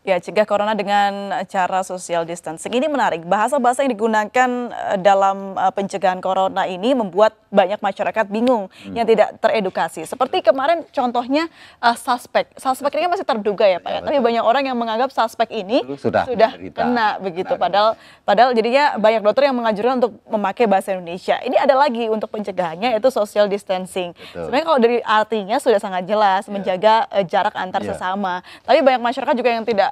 Ya, cegah corona dengan cara social distancing. Ini menarik. Bahasa-bahasa yang digunakan eh, dalam eh, pencegahan corona ini membuat banyak masyarakat bingung hmm. yang tidak teredukasi. Seperti kemarin contohnya uh, suspek. Suspek ini kan masih terduga ya, Pak. Ya, ya Tapi banyak orang yang menganggap suspek ini sudah sudah kena begitu. Benar. Padahal padahal jadinya banyak dokter yang mengajurkan untuk memakai bahasa Indonesia. Ini ada lagi untuk pencegahannya yaitu social distancing. Betul. Sebenarnya kalau dari artinya sudah sangat jelas ya. menjaga uh, jarak antar ya. sesama. Tapi banyak masyarakat juga yang tidak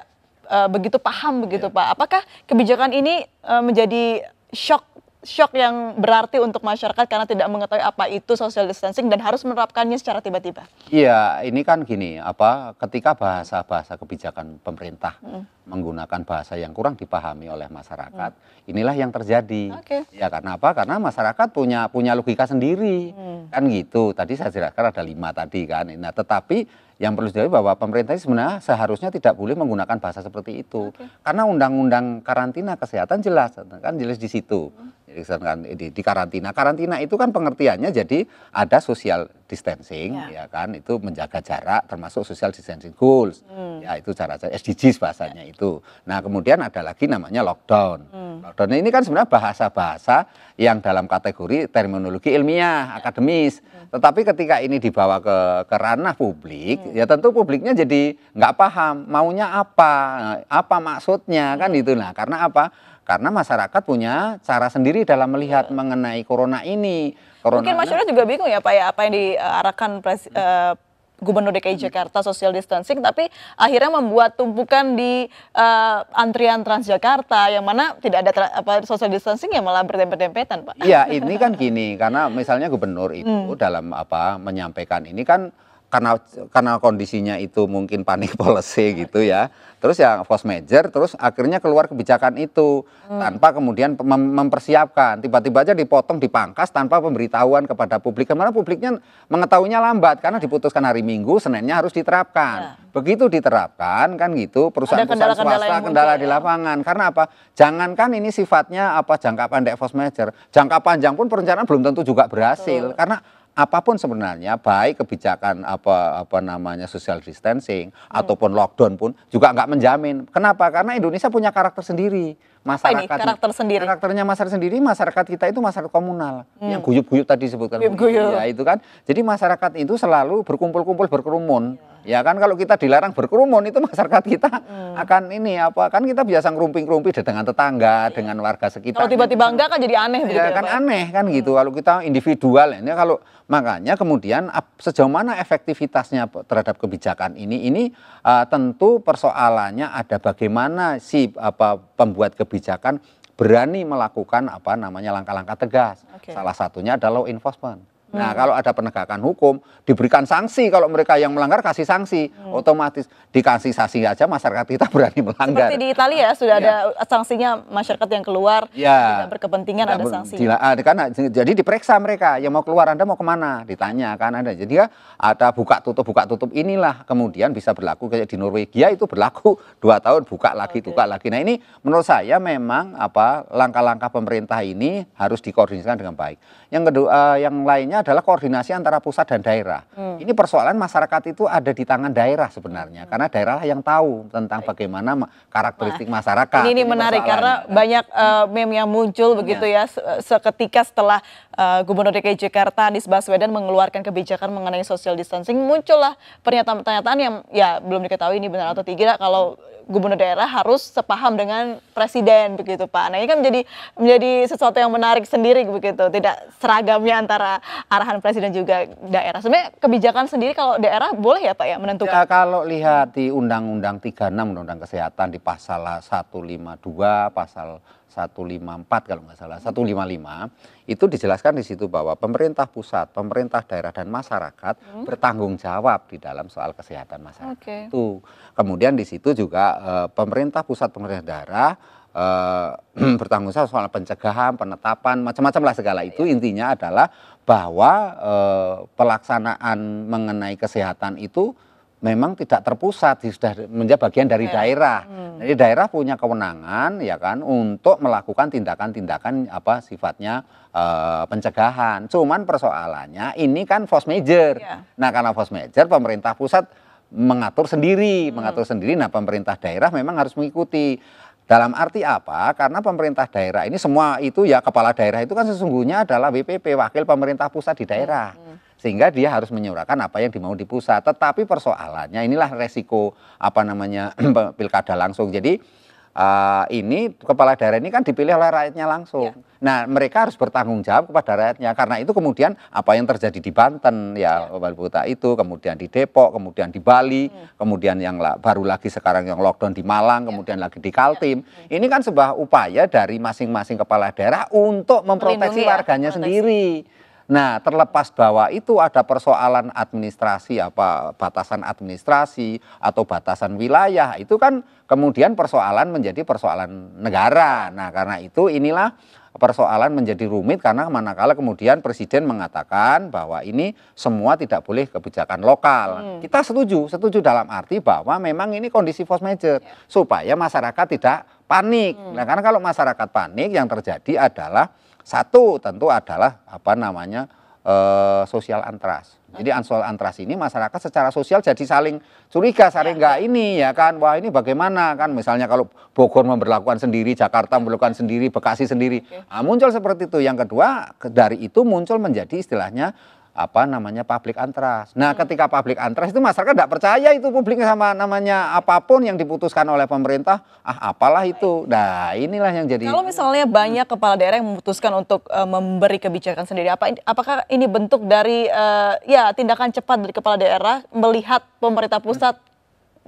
uh, begitu paham begitu ya. Pak. Apakah kebijakan ini uh, menjadi shock shock yang berarti untuk masyarakat karena tidak mengetahui apa itu social distancing dan harus menerapkannya secara tiba-tiba. Iya, ini kan gini, apa ketika bahasa-bahasa kebijakan pemerintah hmm. menggunakan bahasa yang kurang dipahami oleh masyarakat, hmm. inilah yang terjadi. Okay. Ya karena apa? Karena masyarakat punya punya logika sendiri. Hmm. Kan gitu. Tadi saya jelaskan ada lima tadi kan. Nah, tetapi yang perlu diketahui bahwa pemerintah ini sebenarnya seharusnya tidak boleh menggunakan bahasa seperti itu okay. karena undang-undang karantina kesehatan jelas kan jelas di situ hmm. jadi kan, di, di karantina karantina itu kan pengertiannya jadi ada sosial distancing yeah. ya kan itu menjaga jarak termasuk social distancing goals mm. ya itu cara cara SDGs bahasanya yeah. itu nah kemudian ada lagi namanya lockdown mm. lockdown ini kan sebenarnya bahasa-bahasa yang dalam kategori terminologi ilmiah yeah. akademis mm. tetapi ketika ini dibawa ke ke ranah publik mm. ya tentu publiknya jadi nggak paham maunya apa eh, apa maksudnya mm. kan hmm. itu nah karena apa karena masyarakat punya cara sendiri dalam melihat mengenai corona ini. Corona Mungkin masyarakat juga bingung ya Pak ya apa yang diarahkan pres, uh, Gubernur DKI hmm. Jakarta social distancing, tapi akhirnya membuat tumpukan di uh, antrian Transjakarta yang mana tidak ada apa social distancing ya malah berdempet-dempetan, Pak. Iya, ini kan gini, karena misalnya Gubernur itu hmm. dalam apa menyampaikan ini kan karena karena kondisinya itu mungkin panik policy gitu ya. Terus yang force major terus akhirnya keluar kebijakan itu hmm. tanpa kemudian mem mempersiapkan. Tiba-tiba aja dipotong, dipangkas tanpa pemberitahuan kepada publik. Karena publiknya mengetahuinya lambat karena diputuskan hari Minggu, Seninnya harus diterapkan. Ya. Begitu diterapkan kan gitu perusahaan-perusahaan swasta kendala, kendala di ya. lapangan. Ya. Karena apa? Jangankan ini sifatnya apa jangka pendek force major, jangka panjang pun perencanaan belum tentu juga berhasil Betul. karena apapun sebenarnya baik kebijakan apa apa namanya social distancing hmm. ataupun lockdown pun juga nggak menjamin. Kenapa? Karena Indonesia punya karakter sendiri. Masyarakat apa ini? karakter sendiri. Karakternya masyarakat sendiri, masyarakat kita itu masyarakat komunal. Hmm. Yang guyup-guyup tadi disebutkan. Guyup-guyup. Ya, itu kan. Jadi masyarakat itu selalu berkumpul-kumpul berkerumun. Ya Ya kan kalau kita dilarang berkerumun itu masyarakat kita hmm. akan ini apa kan kita biasa ngerumpi-ngerumpi dengan tetangga, ya. dengan warga sekitar. Kalau gitu. tiba-tiba gitu. enggak kan jadi aneh iya, ya, kan aneh kan hmm. gitu kalau kita individual ini ya, kalau makanya kemudian sejauh mana efektivitasnya terhadap kebijakan ini ini uh, tentu persoalannya ada bagaimana si apa pembuat kebijakan berani melakukan apa namanya langkah-langkah tegas. Okay. Salah satunya adalah law enforcement. Nah, kalau ada penegakan hukum, diberikan sanksi kalau mereka yang melanggar kasih sanksi. Hmm. otomatis dikasih sanksi aja masyarakat kita berani melanggar. Seperti di Italia ya, sudah ya. ada iya. sanksinya masyarakat yang keluar ya. tidak berkepentingan tidak ada sanksi. Ah, karena jadi diperiksa mereka yang mau keluar Anda mau kemana ditanya kan ada Jadi ya ada buka tutup buka tutup inilah kemudian bisa berlaku kayak di Norwegia itu berlaku dua tahun buka lagi okay. buka lagi. Nah ini menurut saya memang apa langkah-langkah pemerintah ini harus dikoordinasikan dengan baik. Yang kedua eh, yang lainnya adalah koordinasi antara pusat dan daerah. Hmm. Ini persoalan masyarakat itu ada di tangan daerah daerah sebenarnya hmm. karena daerah yang tahu tentang bagaimana karakteristik nah, masyarakat. Ini, ini menarik karena kan. banyak uh, meme yang muncul hmm. begitu ya seketika setelah uh, Gubernur DKI Jakarta Anies Baswedan mengeluarkan kebijakan mengenai social distancing muncullah pernyataan-pernyataan yang ya belum diketahui ini benar atau tidak kalau gubernur daerah harus sepaham dengan presiden begitu Pak. Nah ini kan menjadi menjadi sesuatu yang menarik sendiri begitu, tidak seragamnya antara arahan presiden juga daerah. Sebenarnya kebijakan sendiri kalau daerah boleh ya Pak ya menentukan. Ya, kalau lihat di Undang-Undang 36 Undang-Undang Kesehatan di pasal 152 pasal 154 kalau nggak salah, 155 itu dijelaskan di situ bahwa pemerintah pusat, pemerintah daerah dan masyarakat hmm. bertanggung jawab di dalam soal kesehatan masyarakat. Okay. Itu. Kemudian di situ juga e, pemerintah pusat, pemerintah daerah e, bertanggung jawab soal pencegahan, penetapan, macam-macam lah segala itu. Yeah. Intinya adalah bahwa e, pelaksanaan mengenai kesehatan itu memang tidak terpusat sudah menjadi bagian dari daerah. Hmm. Jadi daerah punya kewenangan ya kan untuk melakukan tindakan-tindakan apa sifatnya uh, pencegahan. Cuman persoalannya ini kan force major. Yeah. Nah, karena force major pemerintah pusat mengatur sendiri, hmm. mengatur sendiri nah pemerintah daerah memang harus mengikuti. Dalam arti apa? Karena pemerintah daerah ini semua itu ya kepala daerah itu kan sesungguhnya adalah WPP wakil pemerintah pusat di daerah. Hmm sehingga dia harus menyuarakan apa yang dimau di pusat. Tetapi persoalannya inilah resiko apa namanya pilkada langsung. Jadi uh, ini kepala daerah ini kan dipilih oleh rakyatnya langsung. Ya. Nah, mereka harus bertanggung jawab kepada rakyatnya. Karena itu kemudian apa yang terjadi di Banten ya, ya. Wali Kota itu, kemudian di Depok, kemudian di Bali, hmm. kemudian yang baru lagi sekarang yang lockdown di Malang, ya. kemudian lagi di Kaltim. Ya. Hmm. Ini kan sebuah upaya dari masing-masing kepala daerah untuk memproteksi ya, warganya ya, sendiri. Nah, terlepas bahwa itu ada persoalan administrasi apa batasan administrasi atau batasan wilayah, itu kan kemudian persoalan menjadi persoalan negara. Nah, karena itu inilah persoalan menjadi rumit karena manakala kemudian presiden mengatakan bahwa ini semua tidak boleh kebijakan lokal. Hmm. Kita setuju, setuju dalam arti bahwa memang ini kondisi force major yeah. supaya masyarakat tidak panik. Hmm. Nah, karena kalau masyarakat panik yang terjadi adalah satu tentu adalah apa namanya e, sosial antras. Jadi ansol antras ini masyarakat secara sosial jadi saling curiga, saling enggak ya. ini ya kan. Wah ini bagaimana kan misalnya kalau Bogor memperlakukan sendiri, Jakarta ya. memperlakukan sendiri, Bekasi sendiri. Nah, muncul seperti itu. Yang kedua dari itu muncul menjadi istilahnya apa namanya publik antras. Nah, hmm. ketika publik antras itu masyarakat tidak percaya itu publik sama namanya apapun yang diputuskan oleh pemerintah, ah apalah itu. Nah, inilah yang jadi Kalau misalnya banyak kepala daerah yang memutuskan untuk uh, memberi kebijakan sendiri, apa apakah ini bentuk dari uh, ya tindakan cepat dari kepala daerah melihat pemerintah pusat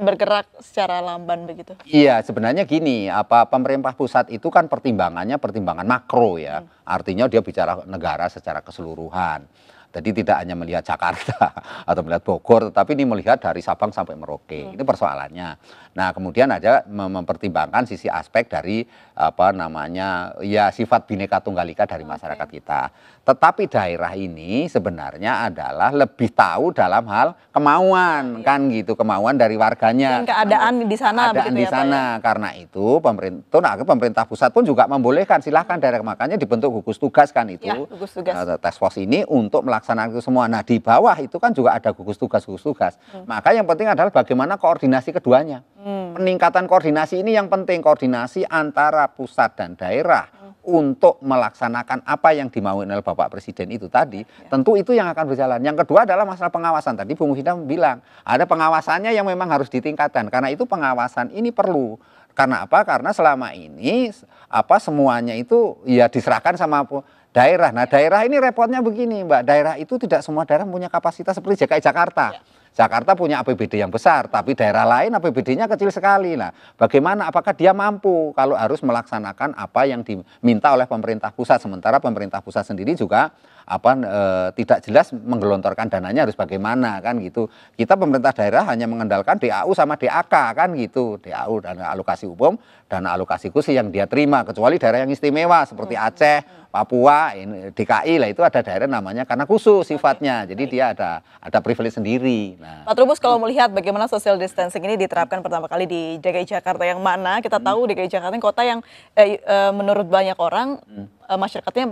bergerak secara lamban begitu. Iya, sebenarnya gini, apa pemerintah pusat itu kan pertimbangannya pertimbangan makro ya. Hmm. Artinya dia bicara negara secara keseluruhan jadi tidak hanya melihat Jakarta atau melihat Bogor, tetapi ini melihat dari Sabang sampai Merauke. Hmm. Ini persoalannya. Nah, kemudian aja mempertimbangkan sisi aspek dari apa namanya ya sifat bineka tunggal ika dari masyarakat kita. Tetapi daerah ini sebenarnya adalah lebih tahu dalam hal kemauan iya. kan gitu, kemauan dari warganya. Dan keadaan di sana keadaan ya, di sana. Ya, Karena itu pemerintah nah, pemerintah pusat pun juga membolehkan silahkan hmm. daerah makanya dibentuk gugus tugas kan itu. Ya, gugus tugas. Uh, task force ini untuk melaksanakan itu semua. Nah, di bawah itu kan juga ada gugus tugas-gugus tugas. Hmm. Maka yang penting adalah bagaimana koordinasi keduanya. Hmm Hmm. Peningkatan koordinasi ini yang penting koordinasi antara pusat dan daerah hmm. untuk melaksanakan apa yang dimauin oleh Bapak Presiden itu tadi. Ya. Tentu itu yang akan berjalan. Yang kedua adalah masalah pengawasan. Tadi Bung Hidam bilang ada pengawasannya yang memang harus ditingkatkan. Karena itu pengawasan ini perlu. Karena apa? Karena selama ini apa semuanya itu ya diserahkan sama daerah. Nah, ya. daerah ini repotnya begini, Mbak. Daerah itu tidak semua daerah punya kapasitas seperti DKI Jakarta. Ya Jakarta punya APBD yang besar, tapi daerah lain APBD-nya kecil sekali. Nah, bagaimana? Apakah dia mampu kalau harus melaksanakan apa yang diminta oleh pemerintah pusat? Sementara pemerintah pusat sendiri juga apa e, tidak jelas menggelontorkan dananya harus bagaimana kan gitu. Kita pemerintah daerah hanya mengandalkan DAU sama DAK kan gitu. DAU dana alokasi umum, dan alokasi khusus yang dia terima kecuali daerah yang istimewa seperti iya. Aceh, Papua, DKI lah itu ada daerah namanya karena khusus sifatnya. Jadi dia ada ada privilege sendiri. Nah. Pak Trubus kalau melihat bagaimana social distancing ini diterapkan pertama kali di DKI Jakarta yang mana kita hmm. tahu DKI Jakarta ini kota yang eh, eh menurut banyak orang hmm. eh, masyarakatnya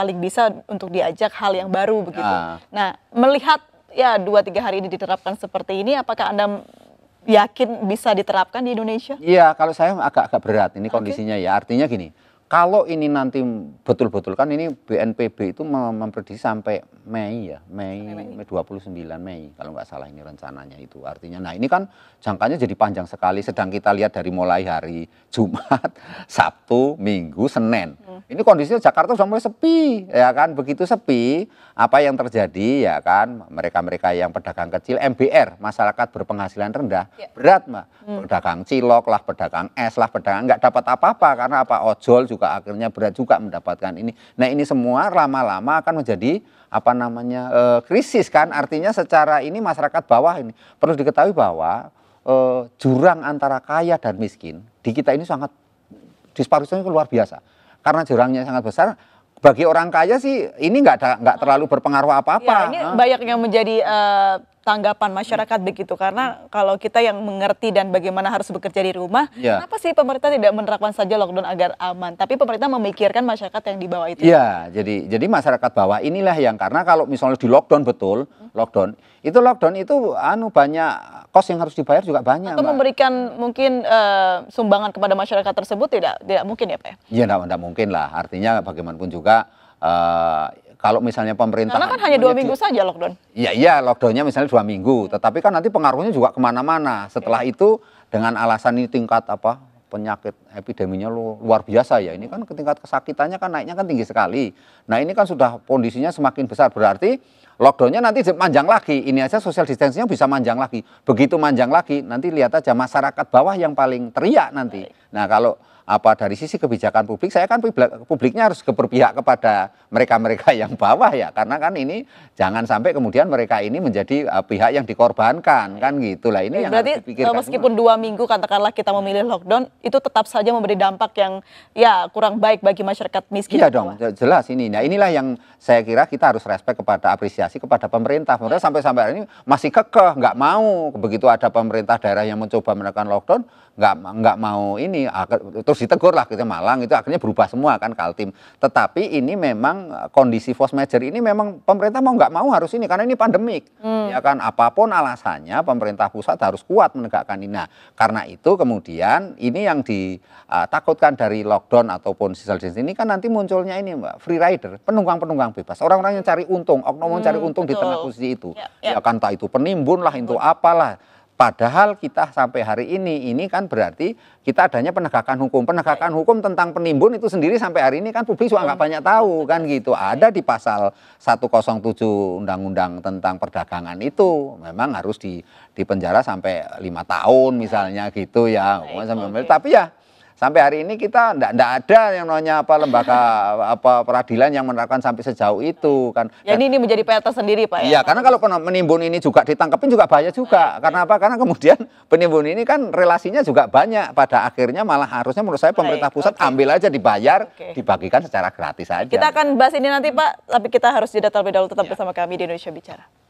paling bisa untuk diajak hal yang baru begitu. Uh. Nah, melihat ya dua tiga hari ini diterapkan seperti ini, apakah anda yakin bisa diterapkan di Indonesia? Iya, kalau saya agak-agak berat ini okay. kondisinya ya. Artinya gini, kalau ini nanti betul-betul kan ini BNPB itu memprediksi sampai Mei ya, Mei, Mei 29 Mei kalau nggak salah ini rencananya itu. Artinya nah ini kan jangkanya jadi panjang sekali sedang kita lihat dari mulai hari Jumat, Sabtu, Minggu, Senin. Hmm. Ini kondisinya Jakarta sudah mulai sepi ya kan, begitu sepi apa yang terjadi ya kan mereka-mereka yang pedagang kecil MBR, masyarakat berpenghasilan rendah ya. berat mah Hmm. Pedagang cilok lah, pedagang es lah, pedagang nggak dapat apa-apa karena apa ojol juga juga akhirnya berat juga mendapatkan ini. Nah ini semua lama-lama akan menjadi apa namanya e, krisis kan. Artinya secara ini masyarakat bawah ini perlu diketahui bahwa e, jurang antara kaya dan miskin di kita ini sangat disparusnya luar biasa. Karena jurangnya sangat besar, bagi orang kaya sih ini nggak nggak terlalu berpengaruh apa-apa. Ya, ini banyak yang menjadi uh, tanggapan masyarakat begitu karena kalau kita yang mengerti dan bagaimana harus bekerja di rumah, ya. kenapa sih pemerintah tidak menerapkan saja lockdown agar aman? Tapi pemerintah memikirkan masyarakat yang di bawah itu. Iya, jadi jadi masyarakat bawah inilah yang karena kalau misalnya di lockdown betul, lockdown itu lockdown itu anu banyak kos yang harus dibayar juga banyak. Atau Mbak. memberikan mungkin e, sumbangan kepada masyarakat tersebut tidak tidak mungkin ya Pak? Ya tidak, iya, tidak mungkin lah. Artinya bagaimanapun juga E, kalau misalnya pemerintah karena kan hanya dua minggu saja lockdown. Iya iya lockdownnya misalnya dua minggu, tetapi kan nanti pengaruhnya juga kemana-mana. Setelah itu dengan alasan ini tingkat apa penyakit epideminya lu, luar biasa ya. Ini kan tingkat kesakitannya kan naiknya kan tinggi sekali. Nah ini kan sudah kondisinya semakin besar berarti lockdownnya nanti panjang lagi. Ini aja social distancingnya bisa manjang lagi. Begitu manjang lagi nanti lihat aja masyarakat bawah yang paling teriak nanti. Baik Nah kalau apa dari sisi kebijakan publik saya kan publik, publiknya harus keperpihak kepada mereka-mereka yang bawah ya karena kan ini jangan sampai kemudian mereka ini menjadi uh, pihak yang dikorbankan kan gitu lah ini ya, yang berarti harus e, meskipun dua minggu katakanlah kita memilih lockdown itu tetap saja memberi dampak yang ya kurang baik bagi masyarakat miskin iya dong bawah. jelas ini nah inilah yang saya kira kita harus respect kepada apresiasi kepada pemerintah pemerintah sampai sampai ini masih kekeh nggak mau begitu ada pemerintah daerah yang mencoba menekan lockdown nggak nggak mau ini terus ditegur lah kita Malang itu akhirnya berubah semua kan Kaltim tetapi ini memang eh, kondisi force major ini memang pemerintah mau nggak mau harus ini karena ini pandemik hmm. ya kan apapun alasannya pemerintah pusat harus kuat menegakkan ini nah karena itu kemudian ini yang ditakutkan eh, dari lockdown ataupun social distancing ini kan nanti munculnya ini mbak free rider penunggang penunggang bebas orang-orang yang cari untung oknum hmm, cari untung betul. di tengah posisi itu ya, ya. ya kan tak itu penimbun lah itu apalah Padahal kita sampai hari ini, ini kan berarti kita adanya penegakan hukum. Penegakan hukum tentang penimbun itu sendiri sampai hari ini kan publik juga nggak banyak tahu kan gitu. Ada di pasal 107 Undang-Undang tentang perdagangan itu memang harus di, dipenjara sampai lima tahun misalnya gitu ya. Tapi ya Sampai hari ini kita tidak ada yang namanya apa lembaga apa peradilan yang menerapkan sampai sejauh itu kan. Ya ini, menjadi PR sendiri Pak ya. Iya, karena kalau penimbun ini juga ditangkapin juga bahaya juga. Nah, karena apa? Karena kemudian penimbun ini kan relasinya juga banyak. Pada akhirnya malah harusnya menurut saya pemerintah pusat okay. ambil aja dibayar, okay. dibagikan secara gratis aja. Kita akan bahas ini nanti Pak, tapi kita harus jeda terlebih dahulu tetap ya. bersama kami di Indonesia Bicara.